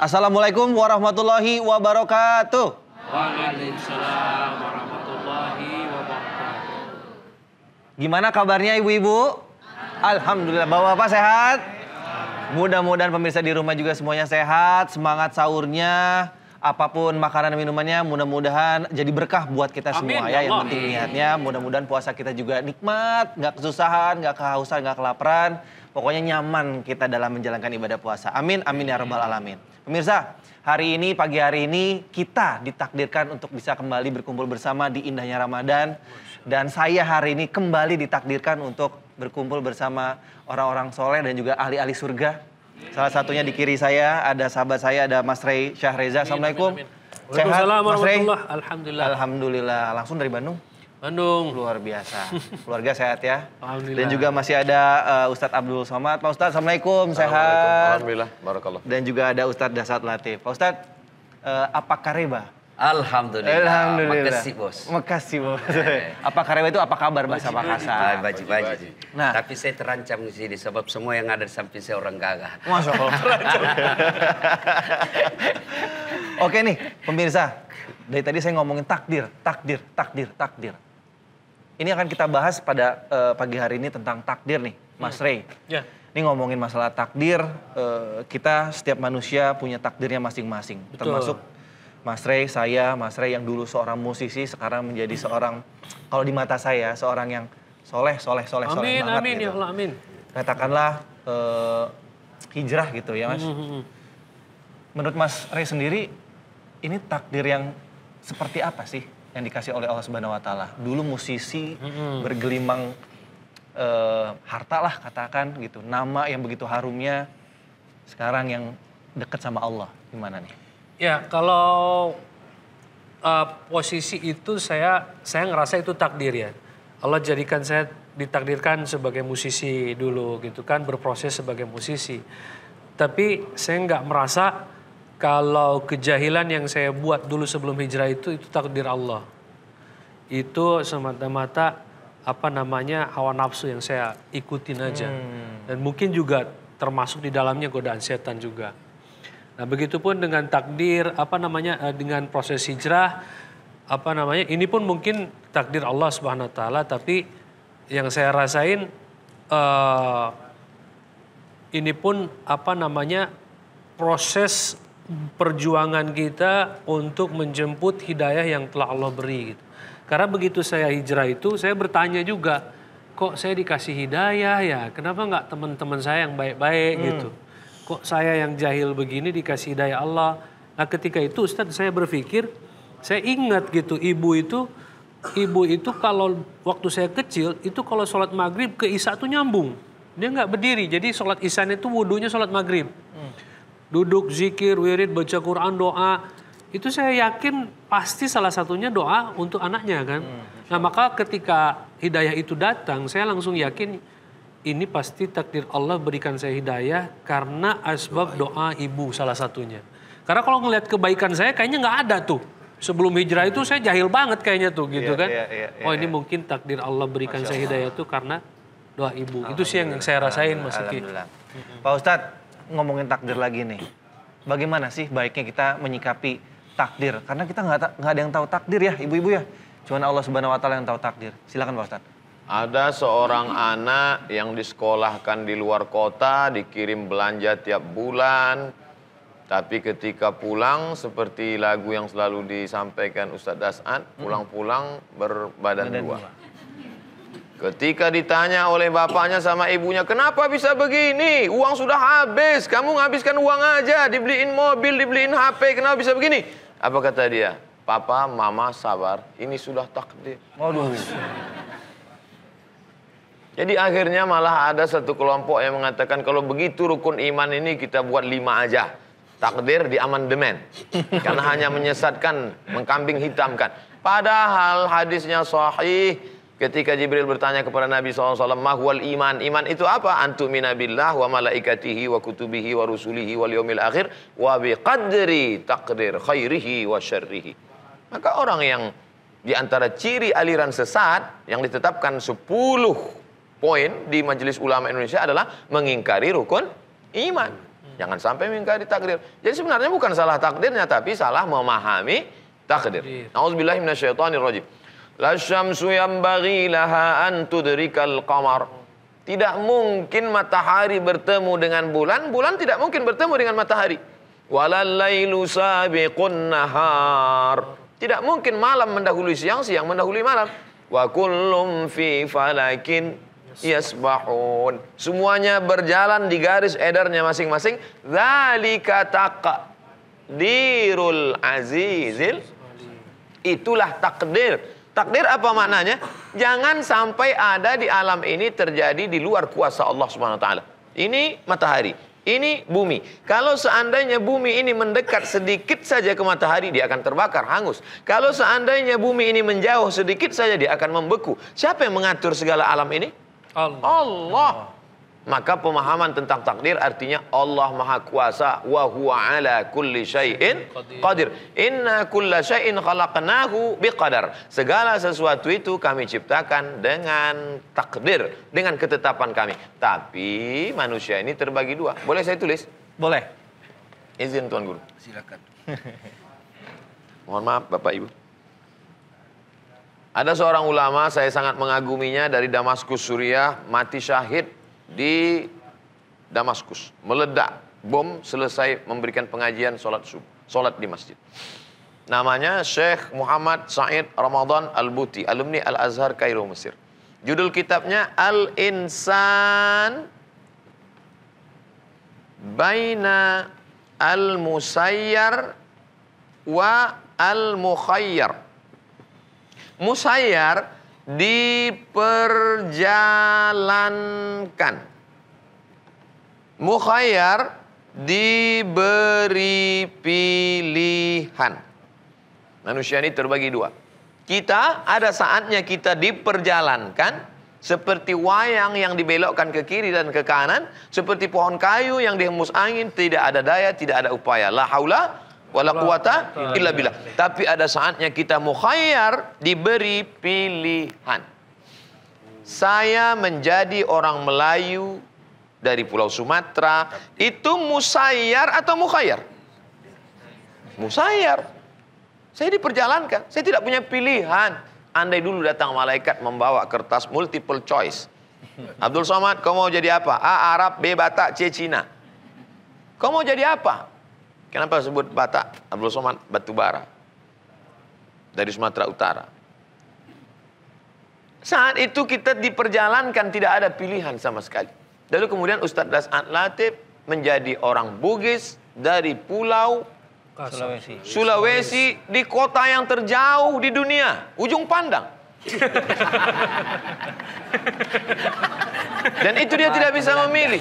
Assalamualaikum warahmatullahi wabarakatuh. Waalaikumsalam warahmatullahi wabarakatuh. Gimana kabarnya ibu-ibu? Alhamdulillah. bapak apa sehat? Mudah-mudahan pemirsa di rumah juga semuanya sehat, semangat sahurnya, apapun makanan minumannya mudah-mudahan jadi berkah buat kita semua ya, ya. Yang penting niatnya mudah-mudahan puasa kita juga nikmat, nggak kesusahan, nggak kehausan, nggak kelaparan pokoknya nyaman kita dalam menjalankan ibadah puasa. Amin, amin ya rabbal alamin. Pemirsa, hari ini pagi hari ini kita ditakdirkan untuk bisa kembali berkumpul bersama di indahnya Ramadan dan saya hari ini kembali ditakdirkan untuk berkumpul bersama orang-orang soleh dan juga ahli-ahli surga. Salah satunya di kiri saya ada sahabat saya ada Mas Rey Syahreza. Assalamualaikum. Waalaikumsalam. Sehat, Mas Rey. Alhamdulillah. Alhamdulillah. Langsung dari Bandung. Bandung. Luar biasa. Keluarga sehat ya. Alhamdulillah. Dan juga masih ada uh, Ustadz Abdul Somad. Pak Ustadz, Assalamualaikum, sehat. Alhamdulillah, Barakallah. Dan juga ada Ustadz Dasat Latif. Pak Ustadz, uh, apa kareba? Alhamdulillah. Alhamdulillah. Makasih bos. Makasih bos. Eh. Apa kareba itu apa kabar Mas bahasa Makassar? Baji, baji. Nah. Tapi saya terancam di sini sebab semua yang ada di samping saya orang gagah. Masya Allah. Oke nih, pemirsa. Dari tadi saya ngomongin takdir, takdir, takdir, takdir. Ini akan kita bahas pada uh, pagi hari ini tentang takdir nih, Mas hmm. Rey. Ya. Ini ngomongin masalah takdir, uh, kita setiap manusia punya takdirnya masing-masing. Termasuk Mas Rey, saya, Mas Rey yang dulu seorang musisi, sekarang menjadi hmm. seorang, kalau di mata saya, seorang yang soleh, soleh, soleh, amin, soleh banget amin, ya gitu. ya Allah, amin. Katakanlah uh, hijrah gitu ya Mas. Hmm, hmm, hmm. Menurut Mas Rey sendiri, ini takdir yang seperti apa sih? yang dikasih oleh Allah Subhanahu wa taala. Dulu musisi hmm. bergelimang uh, harta lah katakan gitu, nama yang begitu harumnya sekarang yang dekat sama Allah gimana nih? Ya, kalau uh, posisi itu saya saya ngerasa itu takdir ya. Allah jadikan saya ditakdirkan sebagai musisi dulu gitu kan berproses sebagai musisi. Tapi saya nggak merasa kalau kejahilan yang saya buat dulu sebelum hijrah itu itu takdir Allah. Itu semata-mata apa namanya hawa nafsu yang saya ikutin aja. Hmm. Dan mungkin juga termasuk di dalamnya godaan setan juga. Nah, begitupun dengan takdir apa namanya eh, dengan proses hijrah apa namanya ini pun mungkin takdir Allah Subhanahu wa taala tapi yang saya rasain uh, ini pun apa namanya proses perjuangan kita untuk menjemput hidayah yang telah Allah beri. Gitu. Karena begitu saya hijrah itu, saya bertanya juga, kok saya dikasih hidayah ya? Kenapa nggak teman-teman saya yang baik-baik hmm. gitu? Kok saya yang jahil begini dikasih hidayah Allah? Nah ketika itu Ustadz saya berpikir, saya ingat gitu ibu itu, ibu itu kalau waktu saya kecil itu kalau sholat maghrib ke isya tuh nyambung. Dia nggak berdiri, jadi sholat isya itu wudhunya sholat maghrib. Hmm duduk zikir wirid baca Quran doa itu saya yakin pasti salah satunya doa untuk anaknya kan hmm, nah maka ketika hidayah itu datang saya langsung yakin ini pasti takdir Allah berikan saya hidayah karena asbab doa, ibu salah satunya karena kalau ngelihat kebaikan saya kayaknya nggak ada tuh sebelum hijrah itu saya jahil banget kayaknya tuh gitu yeah, kan yeah, yeah, yeah, oh ini yeah. mungkin takdir Allah berikan saya hidayah tuh karena doa ibu itu sih yang saya rasain mas Pak Ustadz ngomongin takdir lagi nih. Bagaimana sih baiknya kita menyikapi takdir? Karena kita nggak nggak ada yang tahu takdir ya, ibu-ibu ya. Cuman Allah Subhanahu Wa Taala yang tahu takdir. Silakan Pak Ustadz. Ada seorang anak yang disekolahkan di luar kota, dikirim belanja tiap bulan. Tapi ketika pulang, seperti lagu yang selalu disampaikan Ustadz Dasan, hmm. pulang-pulang berbadan dua. Ketika ditanya oleh bapaknya sama ibunya, kenapa bisa begini? Uang sudah habis, kamu menghabiskan uang aja, dibeliin mobil, dibeliin HP, kenapa bisa begini? Apa kata dia? Papa, mama sabar, ini sudah takdir. Waduh. Jadi akhirnya malah ada satu kelompok yang mengatakan kalau begitu rukun iman ini kita buat lima aja. Takdir di amandemen. Karena hanya menyesatkan, mengkambing hitamkan. Padahal hadisnya sahih, Ketika Jibril bertanya kepada Nabi SAW, mahwal iman. Iman itu apa? Antu minabillah wa malaikatihi wa kutubihi wa rusulihi wa liyomil akhir wa biqadri takdir khairihi wa syarrihi. Maka orang yang di antara ciri aliran sesat yang ditetapkan 10 poin di Majelis Ulama Indonesia adalah mengingkari rukun iman. Jangan sampai mengingkari takdir. Jadi sebenarnya bukan salah takdirnya tapi salah memahami takdir. Nauzubillahi minasyaitonirrajim. rajim. La syamsu yambaghi laha an tudrikal qamar. Tidak mungkin matahari bertemu dengan bulan, bulan tidak mungkin bertemu dengan matahari. Walal lailu sabiqun nahar. Tidak mungkin malam mendahului siang, siang mendahului malam. Wa kullum fi falakin yasbahun. Semuanya berjalan di garis edarnya masing-masing. Zalika taqa dirul azizil. Itulah takdir Takdir apa maknanya? Jangan sampai ada di alam ini terjadi di luar kuasa Allah Subhanahu wa taala. Ini matahari, ini bumi. Kalau seandainya bumi ini mendekat sedikit saja ke matahari, dia akan terbakar hangus. Kalau seandainya bumi ini menjauh sedikit saja, dia akan membeku. Siapa yang mengatur segala alam ini? Allah. Allah. Maka pemahaman tentang takdir artinya Allah Maha Kuasa wa huwa ala kulli syai'in qadir. Inna kulla syai'in khalaqnahu biqadar. Segala sesuatu itu kami ciptakan dengan takdir, dengan ketetapan kami. Tapi manusia ini terbagi dua. Boleh saya tulis? Boleh. Izin Tuan Guru. Silakan. Mohon maaf Bapak Ibu. Ada seorang ulama, saya sangat mengaguminya dari Damaskus Suriah, mati syahid di Damaskus, meledak bom selesai memberikan pengajian sholat subuh, sholat di masjid. Namanya Syekh Muhammad Said Ramadan Al-Buti, alumni Al-Azhar Kairo Mesir. Judul kitabnya Al-Insan Baina Al-Musayyar wa Al-Mukhayyar. Musayyar diperjalankan. Mukhayyar diberi pilihan. Manusia ini terbagi dua. Kita ada saatnya kita diperjalankan seperti wayang yang dibelokkan ke kiri dan ke kanan, seperti pohon kayu yang dihembus angin, tidak ada daya, tidak ada upaya. La haula wala quwata illa billah. Tapi ada saatnya kita mukhayyar diberi pilihan. Saya menjadi orang Melayu dari Pulau Sumatera, itu musayyar atau mukhayyar? Musayyar. Saya diperjalankan, saya tidak punya pilihan. Andai dulu datang malaikat membawa kertas multiple choice. Abdul Somad, kau mau jadi apa? A. Arab, B. Batak, C. Cina. Kau mau jadi apa? Kenapa sebut batak Abdul Somad Batubara. Dari Sumatera Utara. Saat itu kita diperjalankan tidak ada pilihan sama sekali. Lalu kemudian Ustadz Dasat Latif menjadi orang Bugis dari pulau Sulawesi. Sulawesi di kota yang terjauh di dunia, ujung pandang. Dan itu dia tidak bisa memilih.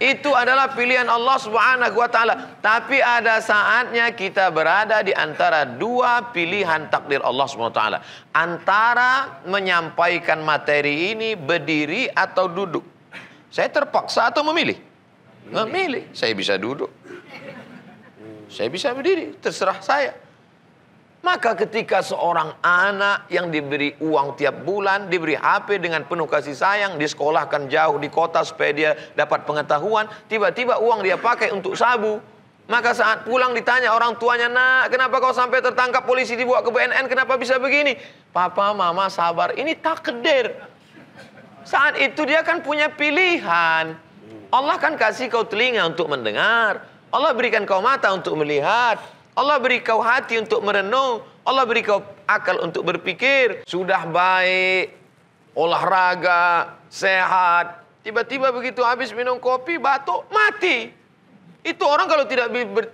Itu adalah pilihan Allah Subhanahu wa taala. Tapi ada saatnya kita berada di antara dua pilihan takdir Allah Subhanahu wa taala. Antara menyampaikan materi ini berdiri atau duduk. Saya terpaksa atau memilih? Memilih. Saya bisa duduk. Saya bisa berdiri, terserah saya. Maka ketika seorang anak yang diberi uang tiap bulan, diberi HP dengan penuh kasih sayang, disekolahkan jauh di kota supaya dia dapat pengetahuan, tiba-tiba uang dia pakai untuk sabu. Maka saat pulang ditanya orang tuanya, nak kenapa kau sampai tertangkap polisi dibawa ke BNN, kenapa bisa begini? Papa, mama sabar, ini takdir. Saat itu dia kan punya pilihan. Allah kan kasih kau telinga untuk mendengar. Allah berikan kau mata untuk melihat. Allah beri kau hati untuk merenung. Allah beri kau akal untuk berpikir. Sudah baik, olahraga, sehat. Tiba-tiba begitu habis minum kopi, batuk, mati. Itu orang kalau tidak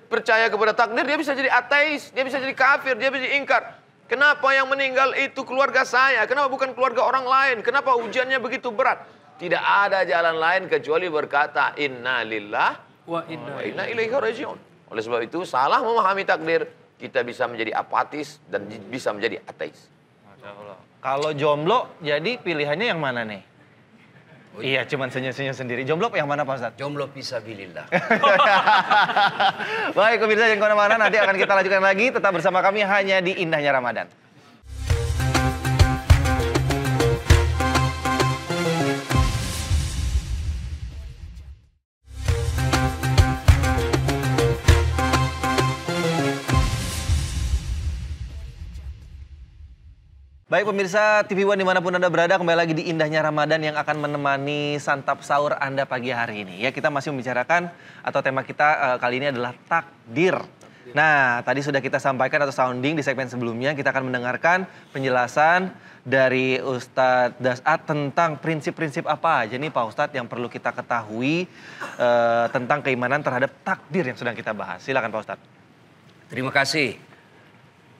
percaya kepada takdir, dia bisa jadi ateis, dia bisa jadi kafir, dia bisa jadi ingkar. Kenapa yang meninggal itu keluarga saya? Kenapa bukan keluarga orang lain? Kenapa ujiannya begitu berat? Tidak ada jalan lain kecuali berkata, Inna lillah wa inna oh, iya. ilaihi rajiun. Oleh sebab itu, salah memahami takdir, kita bisa menjadi apatis dan bisa menjadi ateis. Kalau jomblo, jadi pilihannya yang mana nih? Oh, iya, iya cuman senyum-senyum sendiri. Jomblo yang mana Pak Ustadz? Jomblo pisabilillah. Baik, pemirsa jangan kemana-mana. Nanti akan kita lanjutkan lagi. Tetap bersama kami hanya di Indahnya Ramadan. Baik pemirsa TV One dimanapun Anda berada kembali lagi di indahnya Ramadan yang akan menemani santap sahur Anda pagi hari ini. Ya kita masih membicarakan atau tema kita uh, kali ini adalah takdir. Nah tadi sudah kita sampaikan atau sounding di segmen sebelumnya kita akan mendengarkan penjelasan dari Ustadz Dasat ah, tentang prinsip-prinsip apa aja nih Pak Ustadz yang perlu kita ketahui uh, tentang keimanan terhadap takdir yang sedang kita bahas. Silakan Pak Ustadz. Terima kasih.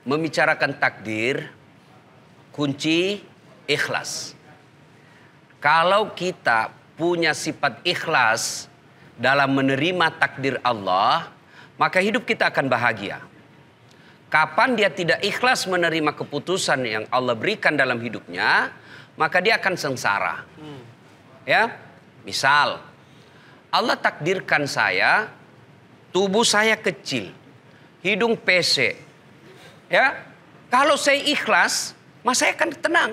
Membicarakan takdir kunci ikhlas. Kalau kita punya sifat ikhlas dalam menerima takdir Allah, maka hidup kita akan bahagia. Kapan dia tidak ikhlas menerima keputusan yang Allah berikan dalam hidupnya, maka dia akan sengsara. Ya, misal Allah takdirkan saya tubuh saya kecil, hidung pesek. Ya, kalau saya ikhlas, Mas saya akan tenang.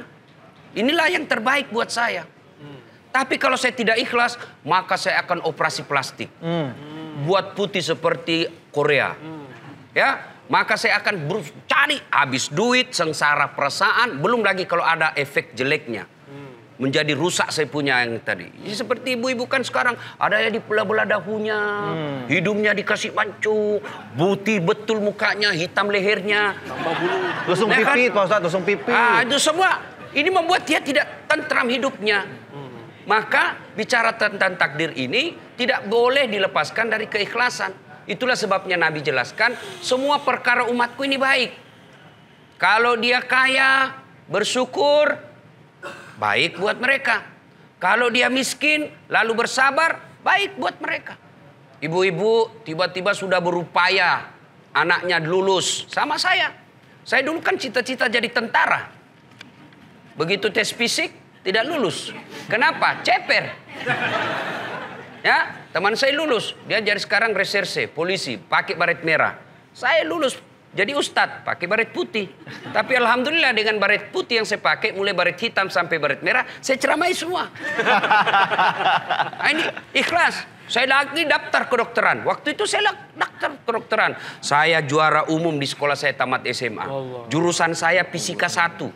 Inilah yang terbaik buat saya. Hmm. Tapi kalau saya tidak ikhlas, maka saya akan operasi plastik. Hmm. Buat putih seperti Korea. Hmm. Ya, maka saya akan cari habis duit, sengsara perasaan, belum lagi kalau ada efek jeleknya menjadi rusak saya punya yang tadi. Ya, seperti ibu-ibu kan sekarang ada yang di pelah belah dahunya, hmm. hidungnya dikasih pancu, buti betul mukanya, hitam lehernya. Tambah bulu. nah, ya pipi, kan? Ustaz, pipi. Ah, itu semua. Ini membuat dia tidak tentram hidupnya. Hmm. Maka bicara tentang takdir ini tidak boleh dilepaskan dari keikhlasan. Itulah sebabnya Nabi jelaskan semua perkara umatku ini baik. Kalau dia kaya, bersyukur, baik buat mereka. Kalau dia miskin, lalu bersabar, baik buat mereka. Ibu-ibu tiba-tiba sudah berupaya anaknya lulus. Sama saya. Saya dulu kan cita-cita jadi tentara. Begitu tes fisik, tidak lulus. Kenapa? Ceper. Ya, teman saya lulus. Dia jadi sekarang reserse, polisi, pakai baret merah. Saya lulus jadi ustadz pakai baret putih. Tapi alhamdulillah dengan baret putih yang saya pakai, mulai baret hitam sampai baret merah, saya ceramai semua. Nah, ini ikhlas. Saya lagi daftar kedokteran. Waktu itu saya daftar kedokteran. Saya juara umum di sekolah saya tamat SMA. Jurusan saya fisika satu.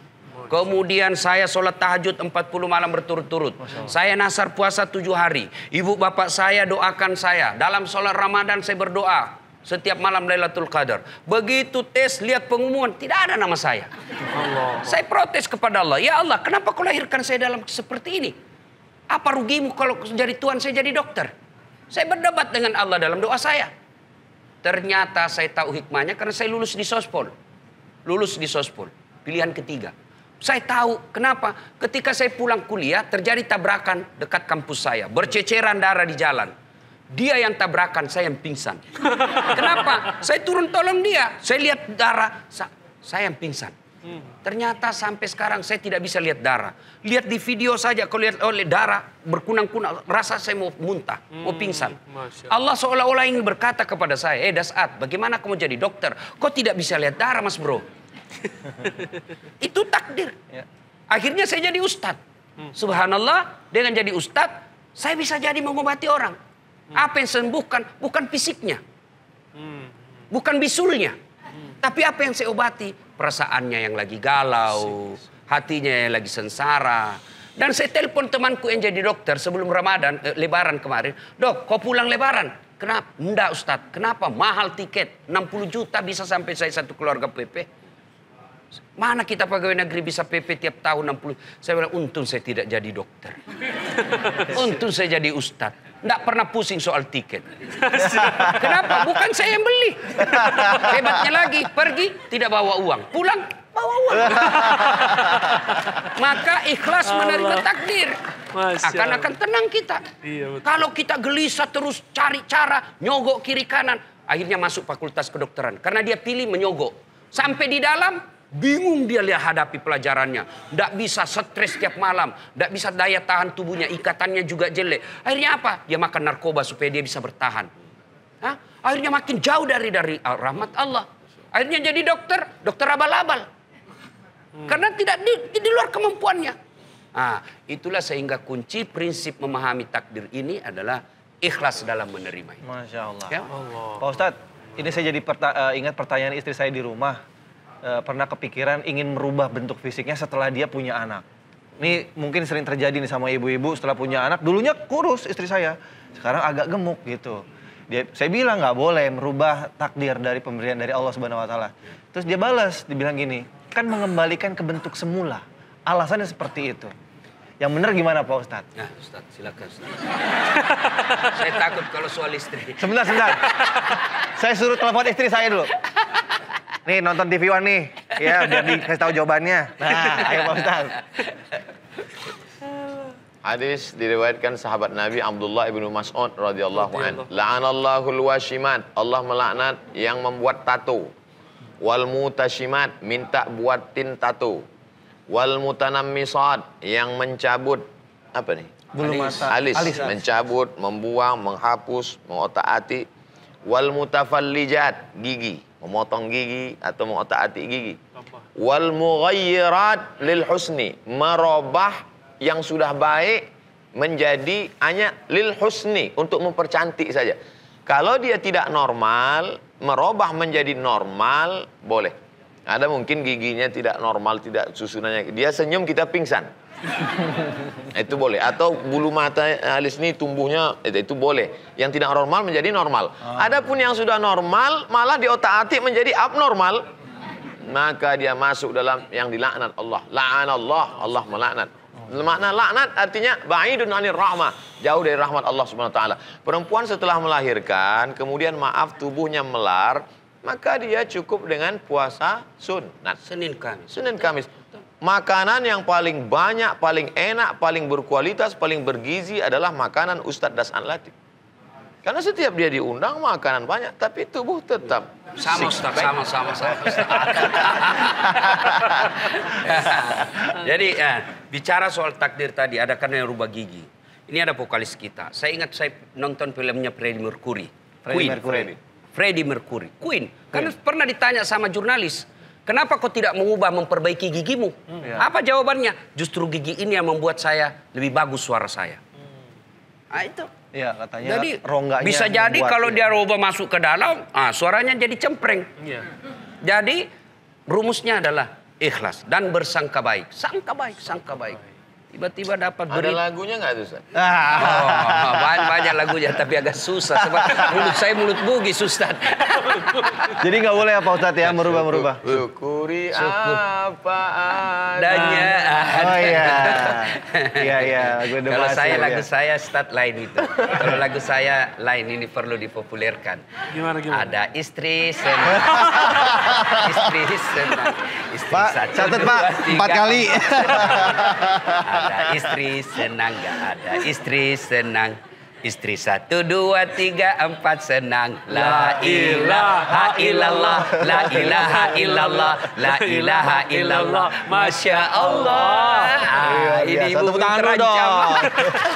Kemudian saya sholat tahajud 40 malam berturut-turut. Saya nasar puasa 7 hari. Ibu bapak saya doakan saya. Dalam sholat Ramadan saya berdoa setiap malam Lailatul Qadar. Begitu tes lihat pengumuman tidak ada nama saya. Allah. Saya protes kepada Allah. Ya Allah, kenapa kau lahirkan saya dalam seperti ini? Apa rugimu kalau jadi Tuhan saya jadi dokter? Saya berdebat dengan Allah dalam doa saya. Ternyata saya tahu hikmahnya karena saya lulus di Sospol. Lulus di Sospol, pilihan ketiga. Saya tahu kenapa ketika saya pulang kuliah terjadi tabrakan dekat kampus saya, berceceran darah di jalan. Dia yang tabrakan, saya yang pingsan. Kenapa? Saya turun tolong dia. Saya lihat darah, sa saya yang pingsan. Hmm. Ternyata sampai sekarang saya tidak bisa lihat darah. Lihat di video saja, kalau lihat oleh darah berkunang-kunang, rasa saya mau muntah, hmm. mau pingsan. Allah seolah-olah ingin berkata kepada saya, eh Dasat, bagaimana kamu jadi dokter? Kok tidak bisa lihat darah, Mas Bro? Itu takdir. Ya. Akhirnya saya jadi ustadz. Hmm. Subhanallah, dengan jadi ustadz, saya bisa jadi mengobati orang. Hmm. Apa yang sembuhkan bukan fisiknya. Hmm. Bukan bisulnya. Hmm. Tapi apa yang saya obati? Perasaannya yang lagi galau. Hatinya yang lagi sengsara. Dan saya telepon temanku yang jadi dokter sebelum Ramadan, eh, lebaran kemarin. Dok, kau pulang lebaran? Kenapa? Enggak Ustadz. Kenapa? Mahal tiket. 60 juta bisa sampai saya satu keluarga PP. Mana kita pegawai negeri bisa PP tiap tahun 60? Saya bilang, untung saya tidak jadi dokter. untung saya jadi Ustad. Nggak pernah pusing soal tiket. Kenapa? Bukan saya yang beli. Hebatnya lagi, pergi tidak bawa uang. Pulang, bawa uang. Maka ikhlas menerima takdir. Akan-akan tenang kita. Iya, Kalau kita gelisah terus cari cara, nyogok kiri kanan. Akhirnya masuk fakultas kedokteran. Karena dia pilih menyogok. Sampai di dalam, Bingung dia lihat hadapi pelajarannya. Tidak bisa stres setiap malam. Tidak bisa daya tahan tubuhnya. Ikatannya juga jelek. Akhirnya apa? Dia makan narkoba supaya dia bisa bertahan. Hah? Akhirnya makin jauh dari dari ah, rahmat Allah. Akhirnya jadi dokter. Dokter abal-abal. Hmm. Karena tidak di, di luar kemampuannya. Nah, itulah sehingga kunci prinsip memahami takdir ini adalah ikhlas dalam menerima. Masya Allah. Ya? Allah. Pak Ustadz, ini saya jadi perta eh, ingat pertanyaan istri saya di rumah Eh, pernah kepikiran ingin merubah bentuk fisiknya setelah dia punya anak. Ini mungkin sering terjadi nih sama ibu-ibu setelah punya anak. Dulunya kurus istri saya, sekarang agak gemuk gitu. Dia, saya bilang nggak boleh merubah takdir dari pemberian dari Allah Subhanahu Wa Taala. Terus dia balas, dibilang gini, kan mengembalikan ke bentuk semula. Alasannya seperti itu. Yang benar gimana Pak Ustadz? Nah Ustadz silakan saya takut kalau soal istri. Sebentar, sebentar. saya suruh telepon istri saya dulu. Nih nonton TV One nih. Ya biar dikasih tahu jawabannya. Nah, ayo Pak Ustaz. Hadis diriwayatkan sahabat Nabi Abdullah ibnu Mas'ud radhiyallahu an. La'anallahu washimat. Allah melaknat yang membuat tato. Wal mutashimat minta buatin tato. Wal mutanammisat yang mencabut apa nih? Bulu mata. Alis. Alis. Mencabut, membuang, menghapus, mengotak-atik. Wal mutafallijat gigi memotong gigi atau mengotak-atik gigi. Wal mughayyirat lil husni, merubah yang sudah baik menjadi hanya lil husni untuk mempercantik saja. Kalau dia tidak normal, merubah menjadi normal boleh. Ada mungkin giginya tidak normal, tidak susunannya. Dia senyum kita pingsan. itu boleh. Atau bulu mata alis ini tumbuhnya eh, itu boleh. Yang tidak normal menjadi normal. Ah. Adapun yang sudah normal malah di otak atik menjadi abnormal. Maka dia masuk dalam yang dilaknat Allah. La'an Allah, Allah melaknat. Makna laknat artinya ba'idun anir rahmah. Jauh dari rahmat Allah subhanahu ta'ala. Perempuan setelah melahirkan, kemudian maaf tubuhnya melar, maka dia cukup dengan puasa sunat. Nah, Senin Kamis. Senin Kamis makanan yang paling banyak, paling enak, paling berkualitas, paling bergizi adalah makanan Ustadz Dasan Latif. Karena setiap dia diundang makanan banyak, tapi tubuh tetap sama Ustaz, sama sama sama. Jadi eh, bicara soal takdir tadi, ada karena yang rubah gigi. Ini ada vokalis kita. Saya ingat saya nonton filmnya Freddie Mercury. Freddie Mercury. Freddie Mercury. Queen. Kan Queen. Karena pernah ditanya sama jurnalis, Kenapa kau tidak mengubah memperbaiki gigimu? Hmm, ya. Apa jawabannya? Justru gigi ini yang membuat saya lebih bagus suara saya. Hmm. Nah, itu. Iya katanya jadi, Bisa jadi membuat, kalau ya. dia rubah masuk ke dalam, ah, suaranya jadi cempreng. Ya. Jadi rumusnya adalah ikhlas dan bersangka baik. Sangka baik, sangka baik. Tiba-tiba dapat Ada lagunya nggak tuh, Ustaz? Oh, banyak, banyak lagunya, tapi agak susah. Sebab mulut saya mulut bugi, Ustaz. Jadi nggak boleh apa Ustadz ya merubah-merubah. Syukuri apa adanya. Oh iya. Iya iya Kalau saya iya. lagu saya start lain itu. Kalau lagu saya lain ini perlu dipopulerkan. Gimana gimana? Ada istri senang. istri senang. Istri Pak, satu, catat Pak, empat kali. ada istri senang, nggak ada istri senang Istri satu, dua, tiga, empat senang. La ilaha illallah, la ilaha illallah, la ilaha illallah. Masya Allah. Ah, iya, iya. ini ibu ibu terancam.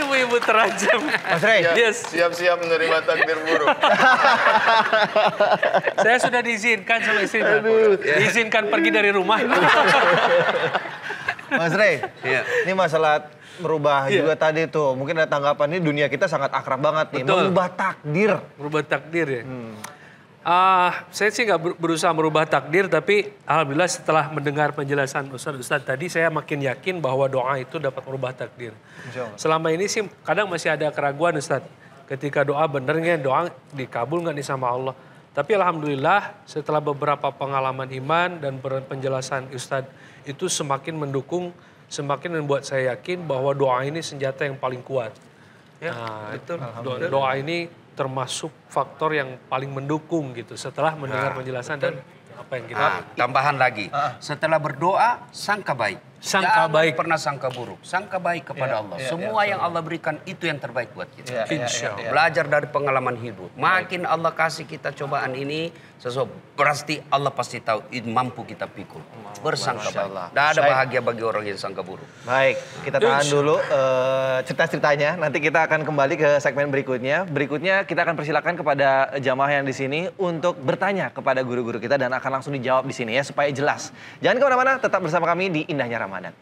Ibu-ibu terancam. Mas Rey. Iya. Yes. Siap-siap menerima takdir buruk. Saya sudah diizinkan sama istri. Aduh. Diizinkan pergi dari rumah. Mas Rey, ya. ini masalah merubah yeah. juga tadi tuh. Mungkin ada tanggapan ini dunia kita sangat akrab banget nih. Betul. Merubah takdir. Merubah takdir ya. Hmm. Uh, saya sih nggak berusaha merubah takdir, tapi alhamdulillah setelah mendengar penjelasan Ustadz Ustadz tadi, saya makin yakin bahwa doa itu dapat merubah takdir. Selama ini sih kadang masih ada keraguan Ustadz, ketika doa benernya nggak doa dikabul nggak nih sama Allah. Tapi alhamdulillah setelah beberapa pengalaman iman dan penjelasan Ustadz itu semakin mendukung semakin membuat saya yakin bahwa doa ini senjata yang paling kuat. Ya, nah, betul. Doa, doa ini termasuk faktor yang paling mendukung gitu setelah mendengar nah, penjelasan betul. dan apa yang kita nah, tambahan lagi. Ah. Setelah berdoa sangka baik. Sangka Jangan baik. pernah sangka buruk. Sangka baik kepada yeah, Allah. Yeah, Semua yeah, yang ya. Allah berikan itu yang terbaik buat kita. Yeah, ya, ya, Insya Allah. Belajar dari pengalaman hidup. Makin baik. Allah kasih kita cobaan ini, sesuatu pasti Allah pasti tahu mampu kita pikul. Bersangka baik. Tidak ada bahagia bagi orang yang sangka buruk. Baik, kita tahan dulu uh, cerita-ceritanya. Nanti kita akan kembali ke segmen berikutnya. Berikutnya kita akan persilakan kepada jamaah yang di sini untuk bertanya kepada guru-guru kita dan akan langsung dijawab di sini ya supaya jelas. Jangan kemana-mana, tetap bersama kami di Indahnya Ramadhan. Ramadan.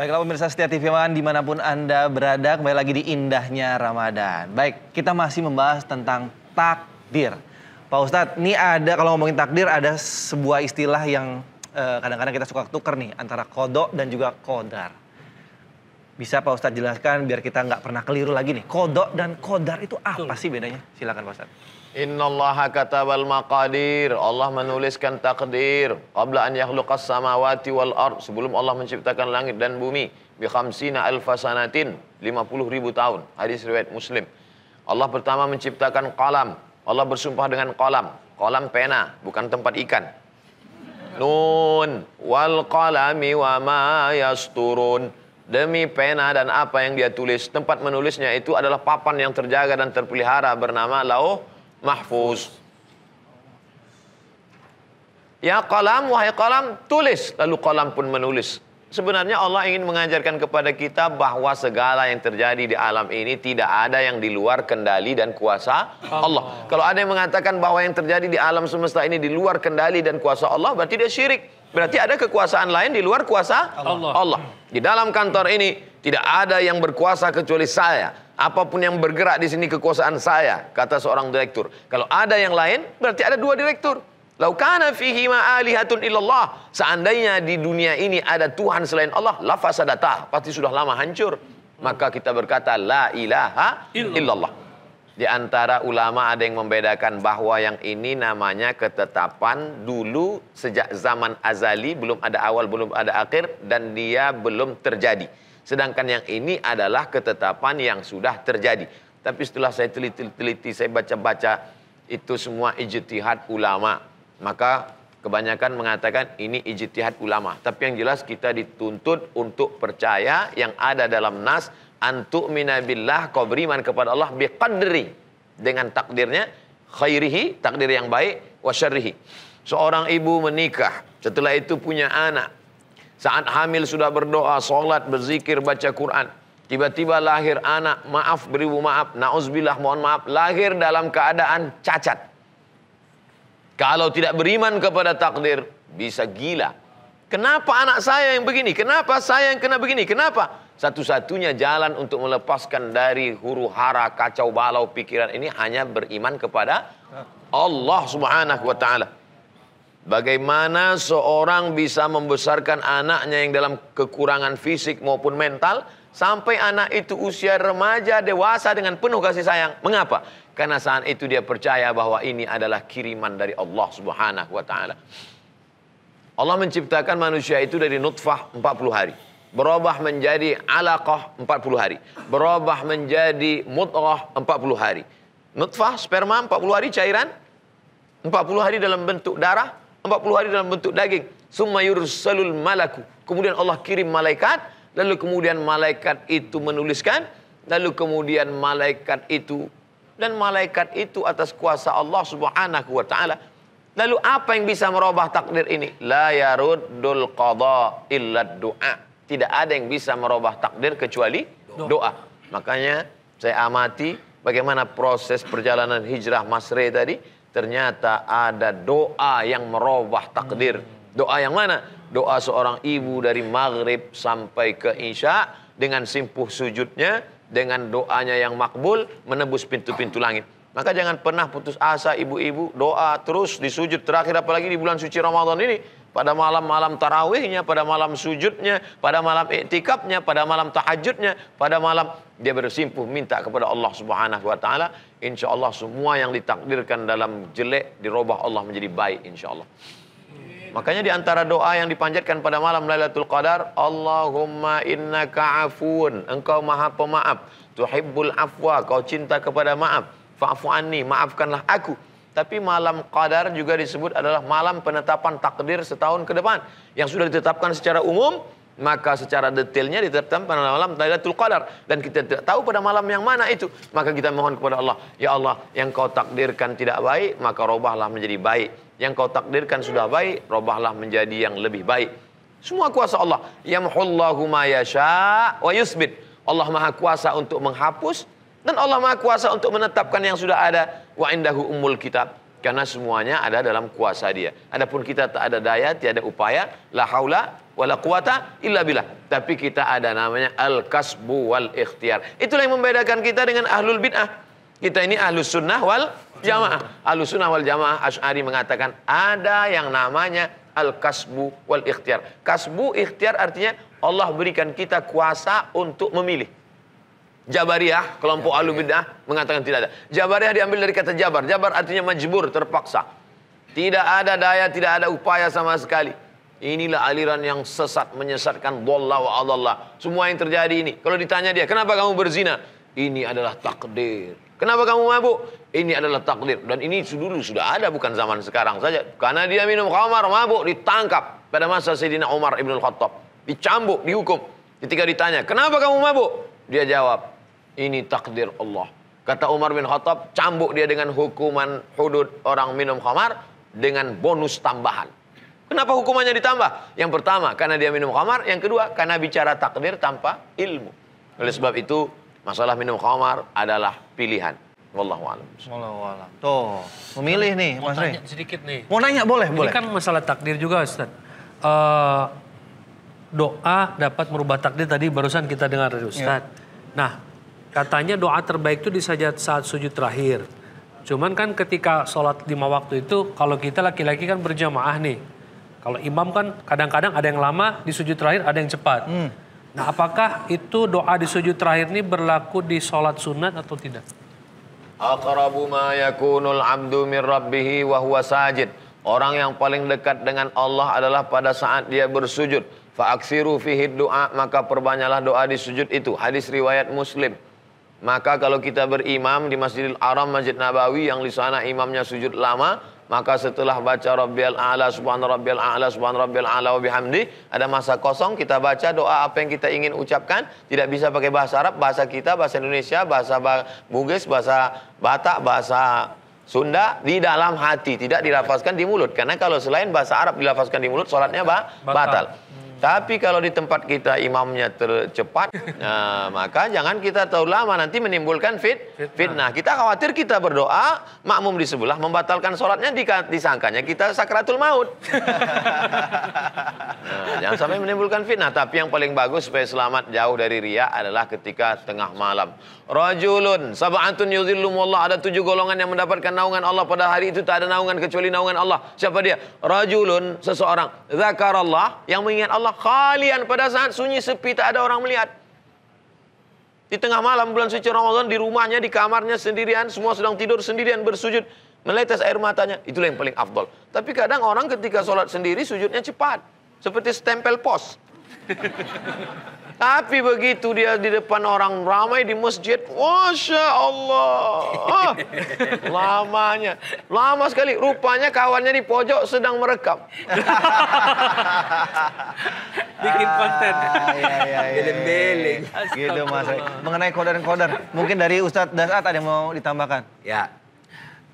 Baiklah pemirsa setia TV One dimanapun Anda berada kembali lagi di indahnya Ramadan. Baik kita masih membahas tentang takdir. Pak Ustadz ini ada kalau ngomongin takdir ada sebuah istilah yang Eh, kadang-kadang kita suka tuker nih antara kodok dan juga kodar. Bisa Pak Ustadz jelaskan biar kita nggak pernah keliru lagi nih. Kodok dan kodar itu apa Tuh. sih bedanya? Silakan Pak Ustadz. kata katabal maqadir. Allah menuliskan takdir qabla an yakhluqas samawati wal ard. Sebelum Allah menciptakan langit dan bumi bi khamsina alfasanatin, 50 ribu tahun. Hadis riwayat Muslim. Allah pertama menciptakan kolam. Allah bersumpah dengan kolam. Kolam pena, bukan tempat ikan. Nun wal qalami wa ma yasturun demi pena dan apa yang dia tulis tempat menulisnya itu adalah papan yang terjaga dan terpelihara bernama lauh mahfuz ya qalam wahai qalam tulis lalu qalam pun menulis Sebenarnya Allah ingin mengajarkan kepada kita bahwa segala yang terjadi di alam ini tidak ada yang di luar kendali dan kuasa Allah. Kalau ada yang mengatakan bahwa yang terjadi di alam semesta ini di luar kendali dan kuasa Allah, berarti dia syirik. Berarti ada kekuasaan lain di luar kuasa Allah. Allah. Di dalam kantor ini tidak ada yang berkuasa kecuali saya. Apapun yang bergerak di sini kekuasaan saya, kata seorang direktur. Kalau ada yang lain, berarti ada dua direktur. Laukana fihi ma'alihatun illallah. Seandainya di dunia ini ada Tuhan selain Allah, lafasadata. Pasti sudah lama hancur. Maka kita berkata, la ilaha illallah. Di antara ulama ada yang membedakan bahwa yang ini namanya ketetapan dulu sejak zaman azali belum ada awal belum ada akhir dan dia belum terjadi. Sedangkan yang ini adalah ketetapan yang sudah terjadi. Tapi setelah saya teliti-teliti, saya baca-baca itu semua ijtihad ulama maka kebanyakan mengatakan ini ijtihad ulama. Tapi yang jelas kita dituntut untuk percaya yang ada dalam nas antuk minabillah kau beriman kepada Allah biqadri dengan takdirnya khairihi takdir yang baik wasyarihi. Seorang ibu menikah, setelah itu punya anak. Saat hamil sudah berdoa, sholat, berzikir, baca Quran. Tiba-tiba lahir anak, maaf beribu maaf, na'uzbillah, mohon maaf, lahir dalam keadaan cacat. Kalau tidak beriman kepada takdir, bisa gila. Kenapa anak saya yang begini? Kenapa saya yang kena begini? Kenapa? Satu-satunya jalan untuk melepaskan dari huru hara kacau balau pikiran ini hanya beriman kepada Allah Subhanahu wa taala. Bagaimana seorang bisa membesarkan anaknya yang dalam kekurangan fisik maupun mental sampai anak itu usia remaja dewasa dengan penuh kasih sayang? Mengapa? Karena saat itu dia percaya bahwa ini adalah kiriman dari Allah Subhanahu wa taala. Allah menciptakan manusia itu dari nutfah 40 hari. Berubah menjadi alaqah 40 hari. Berubah menjadi mutghah 40 hari. Nutfah sperma 40 hari cairan 40 hari dalam bentuk darah, 40 hari dalam bentuk daging. Summa yursalul malaku. Kemudian Allah kirim malaikat, lalu kemudian malaikat itu menuliskan, lalu kemudian malaikat itu dan malaikat itu atas kuasa Allah Subhanahu wa taala. Lalu apa yang bisa merubah takdir ini? La yaruddul qada illa doa. Tidak ada yang bisa merubah takdir kecuali doa. Makanya saya amati bagaimana proses perjalanan hijrah Mas tadi. Ternyata ada doa yang merubah takdir. Doa yang mana? Doa seorang ibu dari maghrib sampai ke isya dengan simpuh sujudnya dengan doanya yang makbul menebus pintu-pintu langit. Maka jangan pernah putus asa ibu-ibu doa terus di sujud terakhir apalagi di bulan suci Ramadan ini pada malam-malam tarawihnya, pada malam sujudnya, pada malam iktikafnya, pada malam tahajudnya, pada malam dia bersimpuh minta kepada Allah Subhanahu wa taala, insyaallah semua yang ditakdirkan dalam jelek dirubah Allah menjadi baik insyaallah. Makanya di antara doa yang dipanjatkan pada malam Lailatul Qadar, Allahumma innaka afun, engkau maha pemaaf, tuhibbul afwa, kau cinta kepada maaf, fa'fu anni, maafkanlah aku. Tapi malam Qadar juga disebut adalah malam penetapan takdir setahun ke depan yang sudah ditetapkan secara umum maka secara detailnya ditetapkan pada malam Lailatul Qadar dan kita tidak tahu pada malam yang mana itu maka kita mohon kepada Allah ya Allah yang kau takdirkan tidak baik maka robahlah menjadi baik yang kau takdirkan sudah baik robahlah menjadi yang lebih baik semua kuasa Allah yamhullahu ma yasha wa yusbit Allah maha kuasa untuk menghapus dan Allah maha kuasa untuk menetapkan yang sudah ada wa indahu ummul kitab karena semuanya ada dalam kuasa dia. Adapun kita tak ada daya, tiada upaya, la haula wala quwata illa billah. Tapi kita ada namanya al-kasbu wal ikhtiar. Itulah yang membedakan kita dengan ahlul bid'ah. Kita ini ahlus sunnah wal jamaah. Ahlus sunnah wal jamaah Asy'ari mengatakan ada yang namanya al-kasbu wal ikhtiar. Kasbu ikhtiar artinya Allah berikan kita kuasa untuk memilih. Jabariyah, kelompok ahlul bidah mengatakan tidak ada. Jabariyah diambil dari kata jabar. Jabar artinya majbur, terpaksa. Tidak ada daya, tidak ada upaya sama sekali. Inilah aliran yang sesat menyesatkan dhalla wa Semua yang terjadi ini. Kalau ditanya dia, kenapa kamu berzina? Ini adalah takdir. Kenapa kamu mabuk? Ini adalah takdir. Dan ini dulu sudah ada, bukan zaman sekarang saja. Karena dia minum khamar, mabuk, ditangkap. Pada masa Sayyidina Umar Ibn Khattab. Dicambuk, dihukum. Ketika ditanya, kenapa kamu mabuk? Dia jawab, ini takdir Allah. Kata Umar bin Khattab, cambuk dia dengan hukuman hudud orang minum khamar dengan bonus tambahan. Kenapa hukumannya ditambah? Yang pertama, karena dia minum khamar. Yang kedua, karena bicara takdir tanpa ilmu. Oleh sebab itu, masalah minum khamar adalah pilihan. Wallahu a'lam. Wallahu a'lam. Tuh, memilih nih Mas Rey. Sedikit nih. Mau nanya boleh, Ini boleh. Ini kan masalah takdir juga, Ustaz. Uh, doa dapat merubah takdir tadi barusan kita dengar dari iya. Ustaz. Ya. Nah, katanya doa terbaik itu di saat, saat sujud terakhir. Cuman kan ketika sholat lima waktu itu, kalau kita laki-laki kan berjamaah nih kalau imam kan kadang-kadang ada yang lama di sujud terakhir, ada yang cepat. Hmm. Nah, apakah itu doa di sujud terakhir ini berlaku di sholat sunat atau tidak? Aqrabu ma yakunul abdu min rabbihi wa huwa sajid. Orang yang paling dekat dengan Allah adalah pada saat dia bersujud. aksiru fihi doa, maka perbanyaklah doa di sujud itu. Hadis riwayat Muslim. Maka kalau kita berimam di Masjidil Haram, Masjid Nabawi yang di sana imamnya sujud lama, maka setelah baca Rabbil A'la, Subhan Rabbil A'la, Subhan Rabbil A'la wa bihamdi, ada masa kosong, kita baca doa apa yang kita ingin ucapkan, tidak bisa pakai bahasa Arab, bahasa kita, bahasa Indonesia, bahasa Bugis, bahasa Batak, bahasa Sunda di dalam hati, tidak dilafazkan di mulut. Karena kalau selain bahasa Arab dilafazkan di mulut, salatnya ba batal. batal. Tapi kalau di tempat kita imamnya tercepat, nah, maka jangan kita tahu lama nanti menimbulkan fit, fitnah. fitnah. Kita khawatir kita berdoa, makmum di sebelah membatalkan sholatnya di disangkanya kita sakratul maut. nah, jangan sampai menimbulkan fitnah. Tapi yang paling bagus supaya selamat jauh dari ria adalah ketika tengah malam. Rajulun sab'atun yuzillum Allah ada tujuh golongan yang mendapatkan naungan Allah pada hari itu tak ada naungan kecuali naungan Allah. Siapa dia? Rajulun seseorang zakarallah yang mengingat Allah rumah khalian pada saat sunyi sepi tak ada orang melihat. Di tengah malam bulan suci Ramadan di rumahnya, di kamarnya sendirian, semua sedang tidur sendirian bersujud, meletes air matanya. Itulah yang paling afdol. Tapi kadang orang ketika sholat sendiri sujudnya cepat. Seperti stempel pos. Tapi begitu dia di depan orang ramai di masjid, Masya Allah. oh, lamanya. Lama sekali. Rupanya kawannya di pojok sedang merekam. Bikin konten. Ah, iya, iya, iya, Beling-beling. Gitu Mas. Mengenai kodar-kodar, mungkin dari Ustadz Dasat ada yang mau ditambahkan? Ya.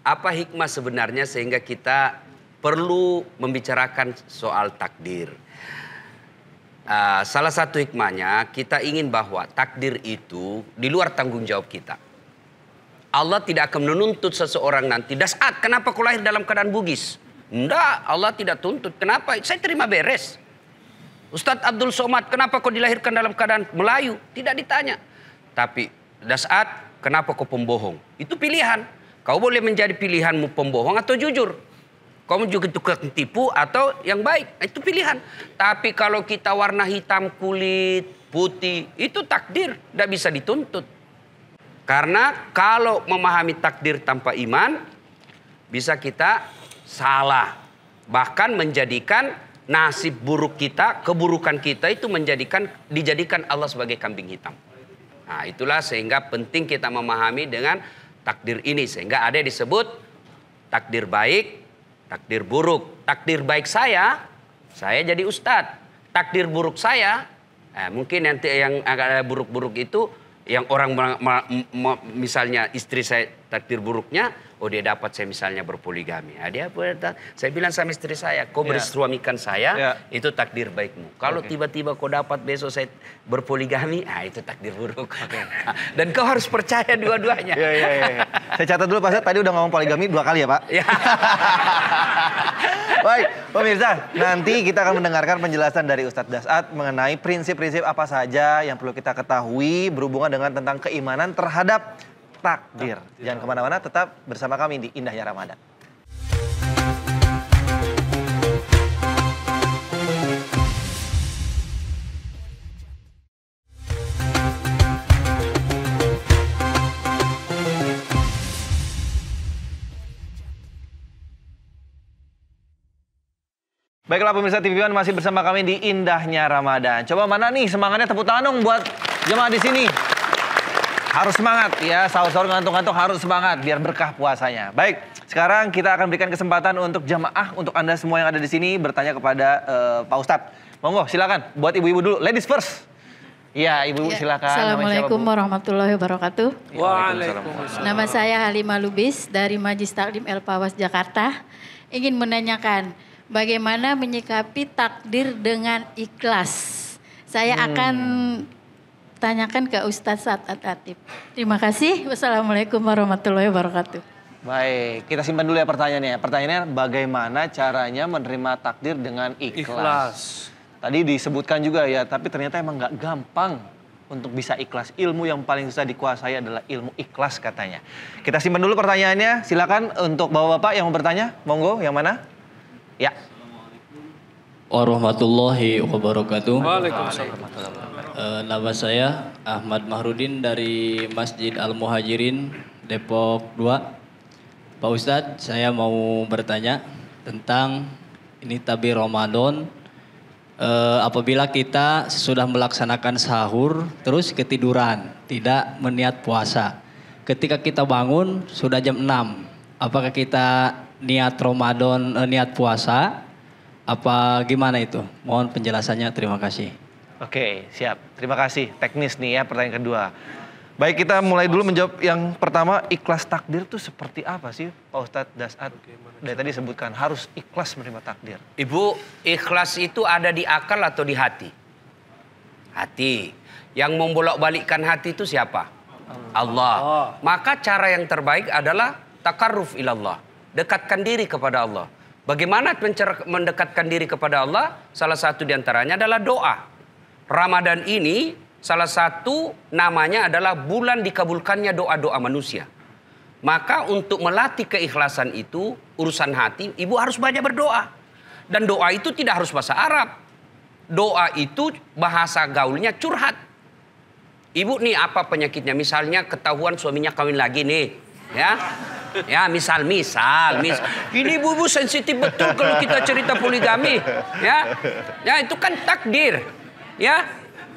Apa hikmah sebenarnya sehingga kita perlu membicarakan soal takdir? uh, salah satu hikmahnya kita ingin bahwa takdir itu di luar tanggung jawab kita. Allah tidak akan menuntut seseorang nanti. Dasar ah, kenapa kau lahir dalam keadaan bugis? Enggak, Allah tidak tuntut. Kenapa? Saya terima beres. Ustadz Abdul Somad, kenapa kau dilahirkan dalam keadaan Melayu? Tidak ditanya. Tapi dasar ah, kenapa kau pembohong? Itu pilihan. Kau boleh menjadi pilihanmu pembohong atau jujur. Kamu juga tukang tipu atau yang baik. Nah, itu pilihan. Tapi kalau kita warna hitam kulit, putih, itu takdir. Tidak bisa dituntut. Karena kalau memahami takdir tanpa iman, bisa kita salah. Bahkan menjadikan nasib buruk kita, keburukan kita itu menjadikan dijadikan Allah sebagai kambing hitam. Nah, itulah sehingga penting kita memahami dengan takdir ini sehingga ada disebut takdir baik, Takdir buruk, takdir baik saya, saya jadi ustadz. Takdir buruk saya, eh, mungkin nanti yang agak buruk-buruk itu yang orang misalnya istri saya takdir buruknya oh dia dapat saya misalnya berpoligami. Nah, dia saya bilang sama istri saya, kau yeah. bersuamikan saya, yeah. itu takdir baikmu. Kalau okay. tiba-tiba kau dapat besok saya berpoligami, ah itu takdir buruk. Okay. Dan kau harus percaya dua-duanya. yeah, yeah, yeah. Saya catat dulu Pak Ustadz, tadi udah ngomong poligami dua kali ya Pak. Ya. Baik, pemirsa, nanti kita akan mendengarkan penjelasan dari Ustadz Dasat mengenai prinsip-prinsip apa saja yang perlu kita ketahui berhubungan dengan tentang keimanan terhadap takdir. Jangan kemana-mana, tetap bersama kami di Indahnya Ramadan. Baiklah pemirsa TV One masih bersama kami di Indahnya Ramadan. Coba mana nih semangatnya tepuk tangan dong buat jemaah di sini. Harus semangat ya, sahur-sahur ngantuk-ngantuk harus semangat biar berkah puasanya. Baik, sekarang kita akan berikan kesempatan untuk jamaah untuk Anda semua yang ada di sini bertanya kepada uh, Pak Ustadz. Monggo silakan buat ibu-ibu dulu, ladies first. Iya, Ibu ya. silakan. Assalamualaikum siapa, warahmatullahi wabarakatuh. Waalaikumsalam. Nama saya Halimah Lubis dari Majlis Taklim El Pawas Jakarta. Ingin menanyakan bagaimana menyikapi takdir dengan ikhlas. Saya hmm. akan tanyakan ke Ustadz Saat Atib. Terima kasih. Wassalamualaikum warahmatullahi wabarakatuh. Baik, kita simpan dulu ya pertanyaannya. Pertanyaannya bagaimana caranya menerima takdir dengan ikhlas? ikhlas. Tadi disebutkan juga ya, tapi ternyata emang nggak gampang untuk bisa ikhlas. Ilmu yang paling susah dikuasai adalah ilmu ikhlas katanya. Kita simpan dulu pertanyaannya. Silakan untuk bapak-bapak yang mau bertanya, monggo yang mana? Ya. Warahmatullahi wabarakatuh. Waalaikumsalam. Uh, nama saya Ahmad Mahrudin dari Masjid Al Muhajirin Depok 2. Pak Ustadz, saya mau bertanya tentang ini tabir Ramadan. Uh, apabila kita sudah melaksanakan sahur terus ketiduran, tidak meniat puasa. Ketika kita bangun sudah jam 6. Apakah kita niat Ramadan, eh, niat puasa apa gimana itu? Mohon penjelasannya, terima kasih. Oke, siap. Terima kasih. Teknis nih ya pertanyaan kedua. Baik kita mulai dulu menjawab yang pertama ikhlas takdir itu seperti apa sih Pak Ustadz Dasat dari tadi sebutkan harus ikhlas menerima takdir. Ibu ikhlas itu ada di akal atau di hati? Hati. Yang membolak balikkan hati itu siapa? Allah. Oh. Maka cara yang terbaik adalah takarruf ilallah. Dekatkan diri kepada Allah. Bagaimana mendekatkan diri kepada Allah? Salah satu diantaranya adalah doa. Ramadan ini salah satu namanya adalah bulan dikabulkannya doa-doa manusia. Maka untuk melatih keikhlasan itu urusan hati, ibu harus banyak berdoa. Dan doa itu tidak harus bahasa Arab. Doa itu bahasa gaulnya curhat. Ibu nih apa penyakitnya? Misalnya ketahuan suaminya kawin lagi nih, ya. Ya, misal misal, misal. Ini ibu-ibu sensitif betul kalau kita cerita poligami, ya. Ya, itu kan takdir. Ya,